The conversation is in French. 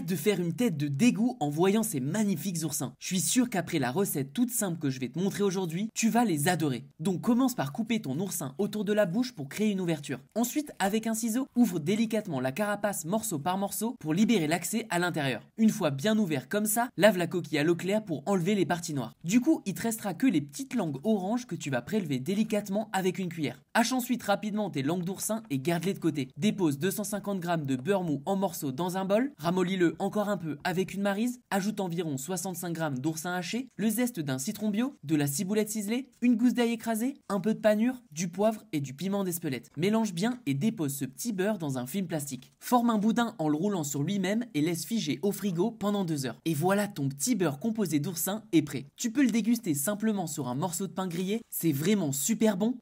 de faire une tête de dégoût en voyant ces magnifiques oursins. Je suis sûr qu'après la recette toute simple que je vais te montrer aujourd'hui, tu vas les adorer. Donc commence par couper ton oursin autour de la bouche pour créer une ouverture. Ensuite, avec un ciseau, ouvre délicatement la carapace morceau par morceau pour libérer l'accès à l'intérieur. Une fois bien ouvert comme ça, lave la coquille à l'eau claire pour enlever les parties noires. Du coup, il te restera que les petites langues oranges que tu vas prélever délicatement avec une cuillère. Hache ensuite rapidement tes langues d'oursin et garde-les de côté. Dépose 250 g de beurre mou en morceaux dans un bol, ramollis le encore un peu avec une marise, ajoute environ 65 g d'oursin haché, le zeste d'un citron bio, de la ciboulette ciselée, une gousse d'ail écrasée, un peu de panure, du poivre et du piment d'Espelette. Mélange bien et dépose ce petit beurre dans un film plastique. Forme un boudin en le roulant sur lui-même et laisse figer au frigo pendant deux heures. Et voilà ton petit beurre composé d'oursin est prêt. Tu peux le déguster simplement sur un morceau de pain grillé, c'est vraiment super bon